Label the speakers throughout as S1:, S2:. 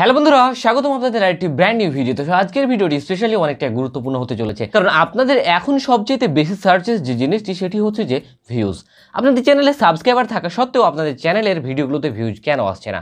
S1: hello বন্ধুরা স্বাগতম আপনাদের একটি ব্র্যান্ড নিউ ভিডিও তো আজকের ভিডিওটি স্পেশালি অনেকটা গুরুত্বপূর্ণ হতে চলেছে কারণ আপনাদের এখন সবচেয়ে বেশি সার্চেস যে জিনিসটি সেটি হচ্ছে যে ভিউজ আপনাদের চ্যানেলে সাবস্ক্রাইবার থাকা সত্ত্বেও আপনাদের চ্যানেলের ভিডিওগুলোতে ভিউজ কেন আসছে না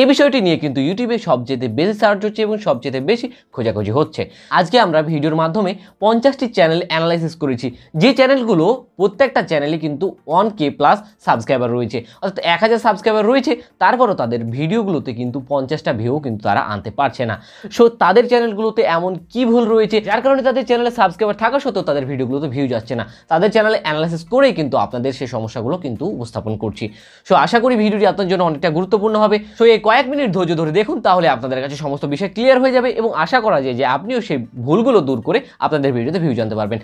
S1: এ বিষয়টি নিয়ে কিন্তু ইউটিউবে সবচেয়ে বেশি সার্চ হচ্ছে এবং সবচেয়ে বেশি খোঁজাখুঁজি হচ্ছে আজকে আমরা ভিডিওর মাধ্যমে পঞ্চাশটি চ্যানেল অ্যানালাইসিস করেছি যে চ্যানেলগুলো প্রত্যেকটা চ্যানেলে কিন্তু ওয়ান কে প্লাস সাবস্ক্রাইবার রয়েছে অর্থাৎ এক হাজার সাবস্ক্রাইবার রয়েছে তারপরও তাদের ভিডিওগুলোতে কিন্তু পঞ্চাশটা ভিউ কিন্তু কিন্তু তারা আনতে পারছে না সো তাদের চ্যানেলগুলোতে এমন কি ভুল রয়েছে যার কারণে তাদের চ্যানেলে সাবস্ক্রাইবার থাকা সত্ত্বেও তাদের ভিডিওগুলোতে ভিউ যাচ্ছে না তাদের চ্যানেলে অ্যানালাইসিস করেই কিন্তু আপনাদের সেই সমস্যাগুলো কিন্তু উপস্থাপন করছি সো আশা করি ভিডিওটি আপনার জন্য অনেকটা গুরুত্বপূর্ণ হবে সো এই কয়েক মিনিট ধৈর্য ধরে দেখুন তাহলে আপনাদের কাছে সমস্ত বিষয় ক্লিয়ার হয়ে যাবে এবং আশা করা যায় যে আপনিও সেই ভুলগুলো দূর করে আপনাদের ভিডিওতে ভিউ জানতে পারবেন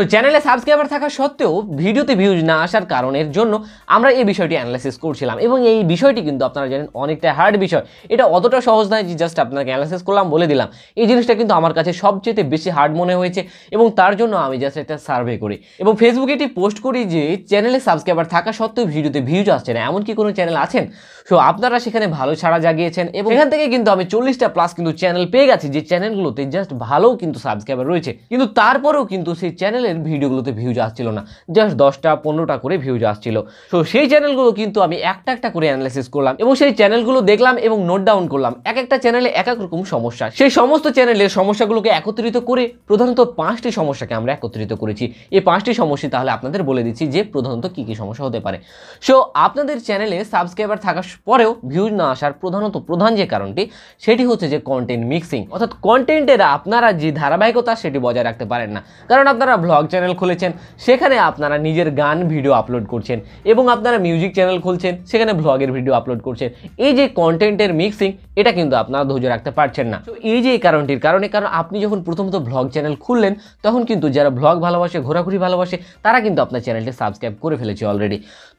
S1: সো চ্যানেলে সাবস্ক্রাইবার থাকা সত্ত্বেও ভিডিওতে ভিউজ না আসার কারণের জন্য আমরা এই বিষয়টি অ্যানালাইসিস করছিলাম এবং এই বিষয়টি কিন্তু আপনারা জানেন অনেকটা হার্ড বিষয় এটা অতটা সহজ নয় যে জাস্ট আপনাকে অ্যানালাইসিস করলাম বলে দিলাম এই জিনিসটা কিন্তু আমার কাছে সবচেয়ে বেশি হার্ড মনে হয়েছে এবং তার জন্য আমি জাস্ট একটা সার্ভে করি এবং ফেসবুকে এটি পোস্ট করি যে চ্যানেলে সাবস্ক্রাইবার থাকা সত্ত্বেও ভিডিওতে ভিউজ আসছে না এমন কি কোনো চ্যানেল আছেন সো আপনারা সেখানে ভালো ছাড়া জাগিয়েছেন এবং এখান থেকে কিন্তু আমি চল্লিশটা প্লাস কিন্তু চ্যানেল পেয়ে গেছি যে চ্যানেলগুলোতে জাস্ট ভালো কিন্তু সাবস্ক্রাইবার রয়েছে কিন্তু তারপরেও কিন্তু সেই চ্যানেলে চ্যানেলের ভিডিওগুলোতে ভিউজ আসছিল না জাস্ট দশটা পনেরোটা করে ভিউজ আসছিল সো সেই চ্যানেলগুলো কিন্তু আমি একটা একটা করে অ্যানালাইসিস করলাম এবং সেই চ্যানেলগুলো দেখলাম এবং নোট ডাউন করলাম এক একটা চ্যানেলে এক এক রকম সমস্যা সেই সমস্ত চ্যানেলের সমস্যাগুলোকে একত্রিত করে প্রধানত পাঁচটি সমস্যাকে আমরা একত্রিত করেছি এই পাঁচটি সমস্যা তাহলে আপনাদের বলে দিচ্ছি যে প্রধানত কি কি সমস্যা হতে পারে সো আপনাদের চ্যানেলে সাবস্ক্রাইবার থাকার পরেও ভিউজ না আসার প্রধানত প্রধান যে কারণটি সেটি হচ্ছে যে কন্টেন্ট মিক্সিং অর্থাৎ কন্টেন্টের আপনারা যে ধারাবাহিকতা সেটি বজায় রাখতে পারেন না কারণ আপনারা ব্লগ শখ চ্যানেল খুলেছেন সেখানে আপনারা নিজের গান ভিডিও আপলোড করছেন এবং আপনারা মিউজিক চ্যানেল খুলছেন সেখানে ভ্লগের ভিডিও আপলোড করছেন এই যে কন্টেন্টের মিক্সিং এটা কিন্তু আপনারা ধৈর্য রাখতে পারছেন না তো এই যে এই কারণটির কারণে কারণ আপনি যখন প্রথমত ব্লগ চ্যানেল খুললেন তখন কিন্তু যারা ভ্লগ ভালোবাসে ঘোরাঘুরি ভালোবাসে তারা কিন্তু আপনার চ্যানেলটি সাবস্ক্রাইব করে ফেলেছে অলরেডি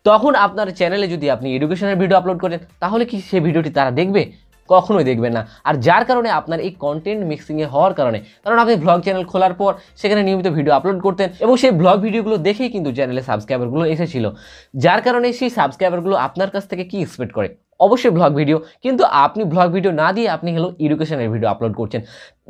S1: তখন আপনার চ্যানেলে যদি আপনি এডুকেশনের ভিডিও আপলোড করেন তাহলে কি সেই ভিডিওটি তারা দেখবে কখনোই দেখবেন না আর যার কারণে আপনার এই কন্টেন্ট মিক্সিংয়ে হওয়ার কারণে কারণ আপনি ব্লগ চ্যানেল খোলার পর সেখানে নিয়মিত ভিডিও আপলোড করতেন এবং সেই ব্লগ ভিডিওগুলো দেখেই কিন্তু চ্যানেলে সাবস্ক্রাইবারগুলো এসেছিল যার কারণে সেই সাবস্ক্রাইবারগুলো আপনার কাছ থেকে কি এক্সপেক্ট করে অবশ্যই ব্লগ ভিডিও কিন্তু আপনি ব্লগ ভিডিও না দিয়ে আপনি হলো এডুকেশনের ভিডিও আপলোড করছেন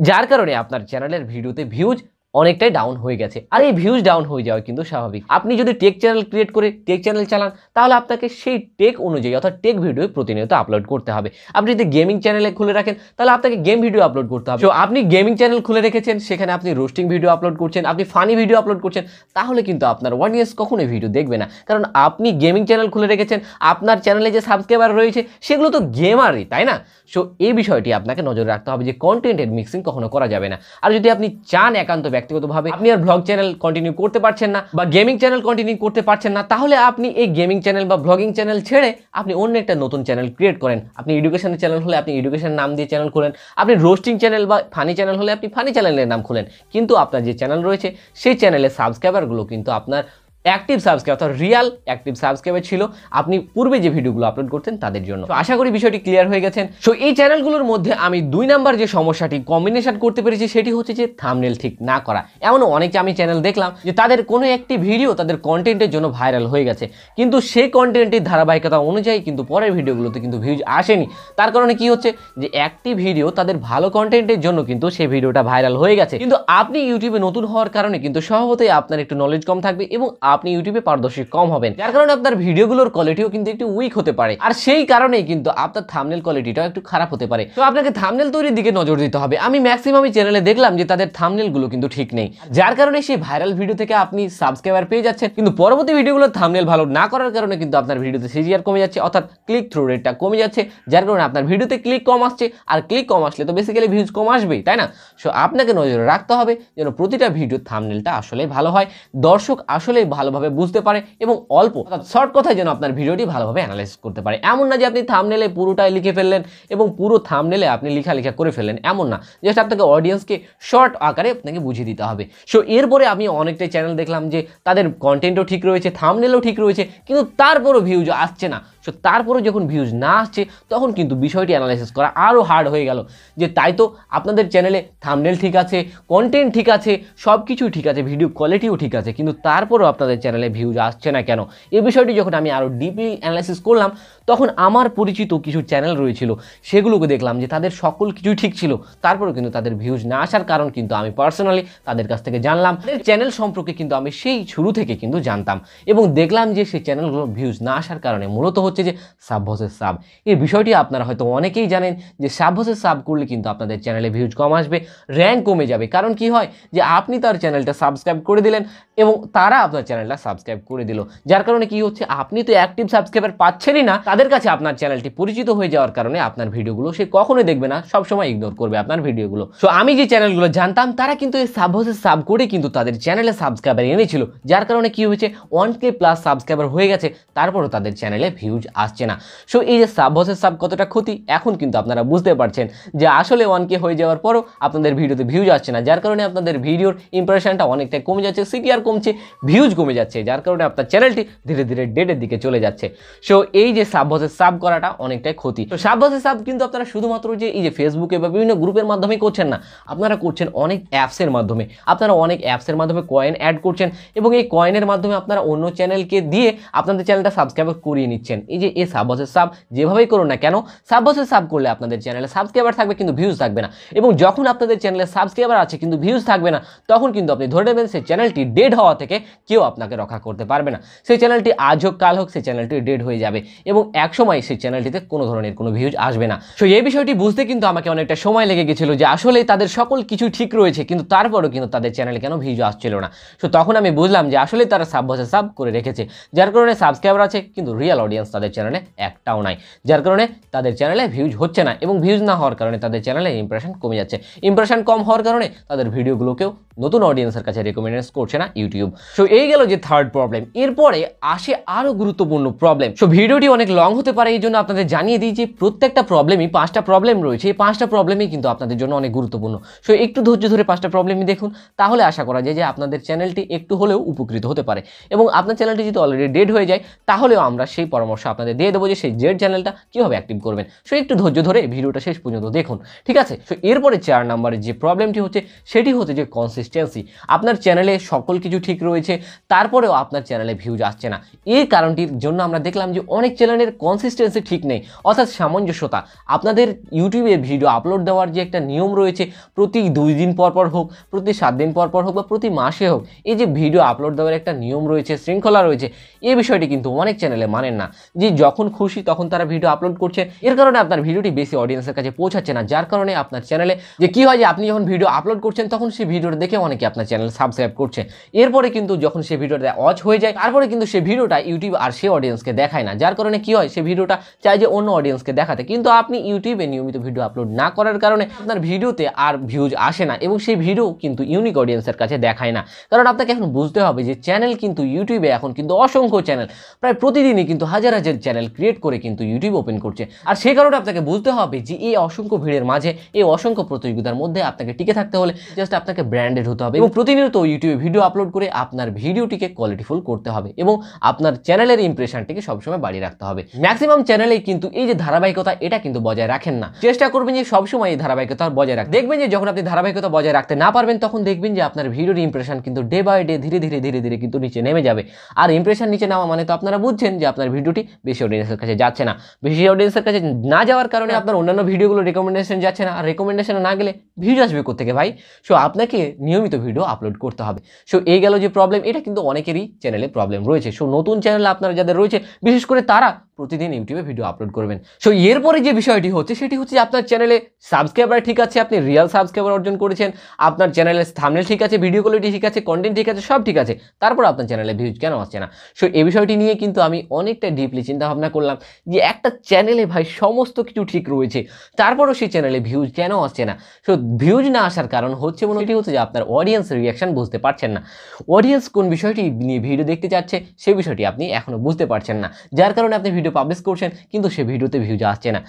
S1: যার কারণে আপনার চ্যানেলের ভিডিওতে ভিউজ অনেকটাই ডাউন হয়ে গেছে আর এই ভিউজ ডাউন হয়ে যাওয়া কিন্তু স্বাভাবিক আপনি যদি টেক চ্যানেল ক্রিয়েট করে টেক চ্যানেল চালান তাহলে আপনাকে সেই টেক অনুযায়ী অর্থাৎ টেক ভিডিও প্রতিনিয়ত আপলোড করতে হবে আপনি যদি গেমিং চ্যানেলে খুলে রাখেন তাহলে আপনাকে গেম ভিডিও আপলোড করতে হবে তো আপনি গেমিং চ্যানেল খুলে রেখেছেন সেখানে আপনি রোস্টিং ভিডিও আপলোড করছেন আপনি ফানি ভিডিও আপলোড করছেন তাহলে কিন্তু আপনার ইয়ার্স কখনোই ভিডিও দেখবে না কারণ আপনি গেমিং চ্যানেল খুলে রেখেছেন আপনার চ্যানেলে যে সাবস্ক্রাইবার রয়েছে সেগুলো তো গেমারই তাই না সো এই বিষয়টি আপনাকে নজরে রাখতে হবে যে কন্টেন্টের মিক্সিং কখনো করা যাবে না আর যদি আপনি চান একান্ত ব্যক্তিগতভাবে আপনি আর ব্লগ চ্যানেল কন্টিনিউ করতে পারছেন না বা গেমিং চ্যানেল কন্টিনিউ করতে পারছেন না তাহলে আপনি এই গেমিং চ্যানেল বা ব্লগিং চ্যানেল ছেড়ে আপনি অন্য একটা নতুন চ্যানেল ক্রিয়েট করেন আপনি এডুকেশনের চ্যানেল হলে আপনি এডুকেশন নাম দিয়ে চ্যানেল খুলেন আপনি রোস্টিং চ্যানেল বা ফানি চ্যানেল হলে আপনি ফানি চ্যানেলের নাম খুলেন কিন্তু আপনার যে চ্যানেল রয়েছে সেই চ্যানেলের সাবস্ক্রাইবারগুলো কিন্তু আপনার অ্যাক্টিভ সাবস্ক্রাইব অর্থাৎ রিয়াল অ্যাক্টিভ সাবস্ক্রাইবার ছিল আপনি পূর্বে যে ভিডিওগুলো আপলোড করতেন তাদের জন্য তো আশা করি বিষয়টি ক্লিয়ার হয়ে গেছেন সো এই চ্যানেলগুলোর মধ্যে আমি দুই নাম্বার যে সমস্যাটি কম্বিনেশন করতে পেরেছি সেটি হচ্ছে যে থামনেল ঠিক না করা এমন অনেক আমি চ্যানেল দেখলাম যে তাদের কোনো একটি ভিডিও তাদের কন্টেন্টের জন্য ভাইরাল হয়ে গেছে কিন্তু সেই কন্টেন্টের ধারাবাহিকতা অনুযায়ী কিন্তু পরের ভিডিওগুলোতে কিন্তু ভিউজ আসেনি তার কারণে কি হচ্ছে যে একটি ভিডিও তাদের ভালো কন্টেন্টের জন্য কিন্তু সেই ভিডিওটা ভাইরাল হয়ে গেছে কিন্তু আপনি ইউটিউবে নতুন হওয়ার কারণে কিন্তু স্বভাবতই আপনার একটু নলেজ কম থাকবে এবং আপনি ইউটিউবে পারদর্শী কম হবেন যার কারণে আপনার ভিডিওগুলোর কোয়ালিটিও কিন্তু একটু উইক হতে পারে আর সেই কারণেই কিন্তু আপনার থামনেল কোয়ালিটিটাও একটু খারাপ হতে পারে তো আপনাকে থামনেল তৈরির দিকে নজর দিতে হবে আমি ম্যাক্সিমামই চ্যানেলে দেখলাম যে তাদের থামনেলগুলো কিন্তু ঠিক নেই যার কারণে সেই ভাইরাল ভিডিও থেকে আপনি সাবস্ক্রাইবার পেয়ে যাচ্ছেন কিন্তু পরবর্তী ভিডিওগুলো থামনেল ভালো না করার কারণে কিন্তু আপনার ভিডিওতে সিজিআর কমে যাচ্ছে অর্থাৎ ক্লিক থ্রু রেটটা কমে যাচ্ছে যার কারণে আপনার ভিডিওতে ক্লিক কম আসছে আর ক্লিক কম আসলে তো বেসিক্যালি ভিউজ কম আসবেই তাই না সো আপনাকে নজরে রাখতে হবে যেন প্রতিটা ভিডিও থামনেলটা আসলে ভালো হয় দর্শক আসলে ভালোভাবে বুঝতে পারে এবং অল্প শর্ট কথায় যেন আপনার ভিডিওটি ভালোভাবে অ্যানালাইস করতে পারে এমন না যে আপনি থামনেলে পুরোটাই লিখে ফেললেন এবং পুরো থামনেলে আপনি লেখালেখা করে ফেললেন এমন না জাস্ট আপনাকে অডিয়েন্সকে শর্ট আকারে আপনাকে বুঝিয়ে দিতে হবে সো এরপরে আমি অনেকটাই চ্যানেল দেখলাম যে তাদের কন্টেন্টও ঠিক রয়েছে থামনেলও ঠিক রয়েছে কিন্তু তারপরও ভিউজ আসছে না সো তারপরে যখন ভিউজ না আসছে তখন কিন্তু বিষয়টি অ্যানালাইসিস করা আরও হার্ড হয়ে গেল যে তাই তো আপনাদের চ্যানেলে থামনেল ঠিক আছে কন্টেন্ট ঠিক আছে সব কিছুই ঠিক আছে ভিডিও কোয়ালিটিও ঠিক আছে কিন্তু তারপরেও আপনাদের চ্যানেলে ভিউজ আসছে না কেন এই বিষয়টি যখন আমি আরও ডিপলি অ্যানালাইসিস করলাম তখন আমার পরিচিত কিছু চ্যানেল রয়েছিল সেগুলোকে দেখলাম যে তাদের সকল কিছুই ঠিক ছিল তারপরেও কিন্তু তাদের ভিউজ না আসার কারণ কিন্তু আমি পার্সোনালি তাদের কাছ থেকে জানলাম চ্যানেল সম্পর্কে কিন্তু আমি সেই শুরু থেকে কিন্তু জানতাম এবং দেখলাম যে সেই চ্যানেলগুলো ভিউজ না আসার কারণে মূলত হচ্ছে যে সাব ভসের সাব এই বিষয়টি আপনারা হয়তো অনেকেই জানেন যে সাব ভসের সাব করলে কিন্তু আপনাদের চ্যানেলে ভিউজ কম আসবে র্যাঙ্ক কমে যাবে কারণ কি হয় যে আপনি তার চ্যানেলটা সাবস্ক্রাইব করে দিলেন এবং তারা আপনার চ্যানেলটা সাবস্ক্রাইব করে দিল যার কারণে কি হচ্ছে আপনি তো অ্যাক্টিভ সাবস্ক্রাইবার পাচ্ছেনই না তাদের কাছে আপনার চ্যানেলটি পরিচিত হয়ে যাওয়ার কারণে আপনার ভিডিওগুলো সে কখনোই দেখবে না সবসময় ইগনোর করবে আপনার ভিডিওগুলো সো আমি যে চ্যানেলগুলো জানতাম তারা কিন্তু এই সাব ভসের সাব করে কিন্তু তাদের চ্যানেলে সাবস্ক্রাইবার এনেছিল যার কারণে কি হয়েছে ওয়ান কে প্লাস সাবস্ক্রাইবার হয়ে গেছে তারপরও তাদের চ্যানেলে ভিউ নিউজ আসছে না সো এই যে সাব বসের সাব কতটা ক্ষতি এখন কিন্তু আপনারা বুঝতে পারছেন যে আসলে ওয়ান কে হয়ে যাওয়ার পরও আপনাদের ভিডিওতে ভিউজ আসছে না যার কারণে আপনাদের ভিডিওর ইম্প্রেশনটা অনেকটাই কমে যাচ্ছে সিটিআর কমছে ভিউজ কমে যাচ্ছে যার কারণে আপনার চ্যানেলটি ধীরে ধীরে ডেটের দিকে চলে যাচ্ছে সো এই যে সাব বসের সাব করাটা অনেকটাই ক্ষতি তো সাব বসের সাব কিন্তু আপনারা শুধুমাত্র যে এই যে ফেসবুকে বা বিভিন্ন গ্রুপের মাধ্যমে করছেন না আপনারা করছেন অনেক অ্যাপসের মাধ্যমে আপনারা অনেক অ্যাপসের মাধ্যমে কয়েন অ্যাড করছেন এবং এই কয়েনের মাধ্যমে আপনারা অন্য চ্যানেলকে দিয়ে আপনাদের চ্যানেলটা সাবস্ক্রাইব করিয়ে নিচ্ছেন এই যে এ সাব বসের সাব যেভাবেই করুন না কেন সাব বসের সাব করলে আপনাদের চ্যানেলে সাবস্ক্রাইবার থাকবে কিন্তু ভিউজ থাকবে না এবং যখন আপনাদের চ্যানেলে সাবস্ক্রাইবার আছে কিন্তু ভিউজ থাকবে না তখন কিন্তু আপনি ধরে নেবেন সেই চ্যানেলটি ডেড হওয়া থেকে কেউ আপনাকে রক্ষা করতে পারবে না সেই চ্যানেলটি আজ হোক কাল হোক সেই চ্যানেলটি ডেড হয়ে যাবে এবং একসময় সেই চ্যানেলটিতে কোনো ধরনের কোনো ভিউজ আসবে না সো এই বিষয়টি বুঝতে কিন্তু আমাকে অনেকটা সময় লেগে গেছিলো যে আসলে তাদের সকল কিছু ঠিক রয়েছে কিন্তু তারপরও কিন্তু তাদের চ্যানেলে কেন ভিউজ আসছিল না সো তখন আমি বুঝলাম যে আসলে তারা সাব বসে সাব করে রেখেছে যার কারণে সাবস্ক্রাইবার আছে কিন্তু রিয়েল অডিয়েন্স তাদের চ্যানেলে একটাও নাই যার কারণে তাদের চ্যানেলে ভিউজ হচ্ছে না এবং ভিউজ না হওয়ার কারণে তাদের চ্যানেলে ইমপ্রেশন কমে যাচ্ছে ইমপ্রেশন কম হওয়ার কারণে তাদের ভিডিওগুলোকেও নতুন অডিয়েন্সের কাছে রেকমেন্ডেন্স করছে না ইউটিউব সো এই গেল যে থার্ড প্রবলেম এরপরে আসে আরও গুরুত্বপূর্ণ প্রবলেম সো ভিডিওটি অনেক লং হতে পারে এই জন্য আপনাদের জানিয়ে দিই যে প্রত্যেকটা প্রবলেমই পাঁচটা প্রবলেম রয়েছে এই পাঁচটা প্রবলেমই কিন্তু আপনাদের জন্য অনেক গুরুত্বপূর্ণ সো একটু ধৈর্য ধরে পাঁচটা প্রবলেমই দেখুন তাহলে আশা করা যায় যে আপনাদের চ্যানেলটি একটু হলেও উপকৃত হতে পারে এবং আপনার চ্যানেলটি যদি অলরেডি ডেড হয়ে যায় তাহলেও আমরা সেই পরামর্শ আপনাদের দিয়ে দেবো যে সেই জেড চ্যানেলটা কীভাবে অ্যাক্টিভ করবেন সো একটু ধৈর্য ধরে ভিডিওটা শেষ পর্যন্ত দেখুন ঠিক আছে সো এরপরে চার নাম্বারের যে প্রবলেমটি হচ্ছে সেটি হচ্ছে যে কনসিস্ট কনসিস্টেন্সি আপনার চ্যানেলে সকল কিছু ঠিক রয়েছে তারপরেও আপনার চ্যানেলে ভিউজ আসছে না এই কারণটির জন্য আমরা দেখলাম যে অনেক চ্যানেলের কনসিস্টেন্সি ঠিক নেই অর্থাৎ সামঞ্জস্যতা আপনাদের ইউটিউবে ভিডিও আপলোড দেওয়ার যে একটা নিয়ম রয়েছে প্রতি দুই দিন পর পর হোক প্রতি সাত দিন পর পর হোক বা প্রতি মাসে হোক এই যে ভিডিও আপলোড দেওয়ার একটা নিয়ম রয়েছে শৃঙ্খলা রয়েছে এই বিষয়টি কিন্তু অনেক চ্যানেলে মানেন না যে যখন খুশি তখন তারা ভিডিও আপলোড করছে এর কারণে আপনার ভিডিওটি বেশি অডিয়েন্সের কাছে পৌঁছাচ্ছে না যার কারণে আপনার চ্যানেলে যে কি হয় যে আপনি যখন ভিডিও আপলোড করছেন তখন সেই ভিডিওটা দেখে অনেকে আপনার চ্যানেল সাবস্ক্রাইব করছে এরপরে কিন্তু যখন সে ভিডিওটা অচ হয়ে যায় তারপরে কিন্তু সে ভিডিওটা ইউটিউব আর সে অডিয়েন্সকে দেখায় না যার কারণে কি হয় সে ভিডিওটা চাই যে অন্য অডিয়েন্সকে দেখাতে কিন্তু আপনি ইউটিউবে নিয়মিত ভিডিও আপলোড না করার কারণে আপনার ভিডিওতে আর ভিউজ আসে না এবং সেই ভিডিও কিন্তু ইউনিক অডিয়েন্সের কাছে দেখায় না কারণ আপনাকে এখন বুঝতে হবে যে চ্যানেল কিন্তু ইউটিউবে এখন কিন্তু অসংখ্য চ্যানেল প্রায় প্রতিদিনই কিন্তু হাজার হাজার চ্যানেল ক্রিয়েট করে কিন্তু ইউটিউব ওপেন করছে আর সে কারণে আপনাকে বুঝতে হবে যে এই অসংখ্য ভিড়ের মাঝে এই অসংখ্য প্রতিযোগিতার মধ্যে আপনাকে টিকে থাকতে হলে জাস্ট আপনাকে ব্র্যান্ডেড হতে হবে এবং প্রতিনিয়ত ইউটিউবে ভিডিও আপলোড করে আপনার ভিডিওটিকে কোয়ালিটিফুল করতে হবে এবং আপনার চ্যানেলের ইম্প্রেশনটিকে সবসময় বাড়িয়ে রাখতে হবে ম্যাক্সিমাম চ্যানেলে কিন্তু এই যে ধারাবাহিকতা এটা কিন্তু বজায় রাখেন না চেষ্টা করবেন যে সবসময় এই ধারাবাহিকতা বজায় রাখতে দেখবেন যে যখন আপনি ধারাবাহিকতা বজায় রাখতে না পারবেন তখন দেখবেন যে আপনার ভিডিওর ইম্প্রেশন কিন্তু ডে বাই ডে ধীরে ধীরে ধীরে ধীরে কিন্তু নিচে নেমে যাবে আর ইম্প্রেশন নিচে নেওয়া মানে তো আপনারা বুঝছেন যে আপনার ভিডিওটি বেশি অডিয়েন্সের কাছে যাচ্ছে না বেশি অডিয়েন্সের কাছে না যাওয়ার কারণে আপনার অন্যান্য ভিডিওগুলো রেকমেন্ডেশন যাচ্ছে না আর রেকমেন্ডেশন না গেলে ভিডিও আসবে কোথেকে ভাই সো আপনাকে নিয়মিত ভিডিও আপলোড করতে হবে সো এই গেল যে প্রবলেম এটা কিন্তু অনেকেরই চ্যানেলে প্রবলেম রয়েছে সো নতুন চ্যানেলে আপনারা যাদের রয়েছে বিশেষ করে তারা প্রতিদিন ইউটিউবে ভিডিও আপলোড করবেন সো এরপরে যে বিষয়টি হচ্ছে সেটি হচ্ছে আপনার চ্যানেলে সাবস্ক্রাইবার ঠিক আছে আপনি রিয়াল সাবস্ক্রাইবার অর্জন করেছেন আপনার চ্যানেলের থামনেল ঠিক আছে ভিডিও কোয়ালিটি ঠিক আছে কন্টেন্ট ঠিক আছে সব ঠিক আছে তারপর আপনার চ্যানেলে ভিউজ কেন আসছে না সো এই বিষয়টি নিয়ে কিন্তু আমি অনেকটা ডিপলি চিন্তাভাবনা করলাম যে একটা চ্যানেলে ভাই সমস্ত কিছু ঠিক রয়েছে তারপরও সেই চ্যানেলে ভিউজ কেন আসছে না সো ভিউজ না আসার কারণ হচ্ছে মনে হচ্ছে যে আপনার অডিয়েন্স রিয়াকশান বুঝতে পারছেন না অডিয়েন্স কোন বিষয়টি নিয়ে ভিডিও দেখতে চাচ্ছে সেই বিষয়টি আপনি এখনও বুঝতে পারছেন না যার কারণে আপনি ভিডিও পাবলিশ করছেন কিন্তু সে ভিডিওতে ভিউজ আসছে না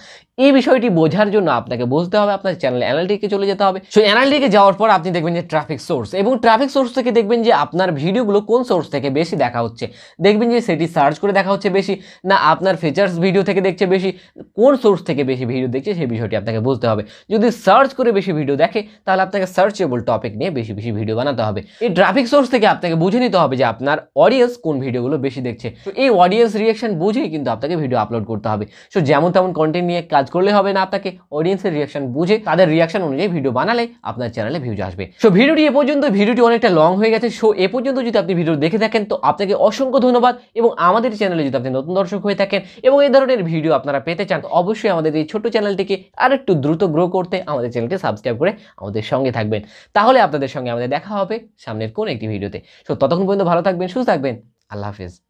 S1: এই বিষয়টি বোঝার জন্য আপনাকে বুঝতে হবে আপনার চ্যানেল অ্যানালিটিকে চলে যেতে হবে সেই অ্যানালিটিকে যাওয়ার পর আপনি দেখবেন যে ট্রাফিক সোর্স এবং ট্রাফিক সোর্স থেকে দেখবেন যে আপনার ভিডিওগুলো কোন সোর্স থেকে বেশি দেখা হচ্ছে দেখবেন যে সেটি সার্চ করে দেখা হচ্ছে বেশি না আপনার ফিচার্স ভিডিও থেকে দেখছে বেশি কোন সোর্স থেকে বেশি ভিডিও দেখছে সেই বিষয়টি আপনাকে বুঝতে হবে যদি সার্চ করে বেশি ভিডিও ভিডিও দেখে তাহলে আপনাকে সার্চেবল টপিক নিয়ে বেশি বেশি ভিডিও বানাতে হবে এই ট্রাফিক সোর্স থেকে আপনাকে বুঝে নিতে হবে যে আপনার অডিয়েন্স কোন ভিডিওগুলো বেশি দেখছে তো এই অডিয়েন্স রিয়েকশন বুঝেই কিন্তু আপনাকে ভিডিও আপলোড করতে হবে সো যেমন তেমন কন্টেন্ট নিয়ে কাজ করলে হবে না আপনাকে অডিয়েন্সের রিয়াকশন বুঝে তাদের রিয়াকশন অনুযায়ী ভিডিও বানালে আপনার চ্যানেলে ভিউজ আসবে সো ভিডিওটি এ পর্যন্ত ভিডিওটি অনেকটা লং হয়ে গেছে সো এ পর্যন্ত যদি আপনি ভিডিও দেখে থাকেন তো আপনাকে অসংখ্য ধন্যবাদ এবং আমাদের চ্যানেলে যদি আপনি নতুন দর্শক হয়ে থাকেন এবং এই ধরনের ভিডিও আপনারা পেতে চান অবশ্যই আমাদের এই ছোট চ্যানেলটিকে আরেকটু দ্রুত গ্রো করতে আমাদের চ্যানেলটি সাবস্ক্রাইব করে আমাদের সঙ্গে থাকবেন তাহলে আপনাদের সঙ্গে আমাদের দেখা হবে সামনের কোন একটি ভিডিওতে সো ততক্ষণ পর্যন্ত ভালো থাকবেন সুস্থ থাকবেন আল্লাহ হাফেজ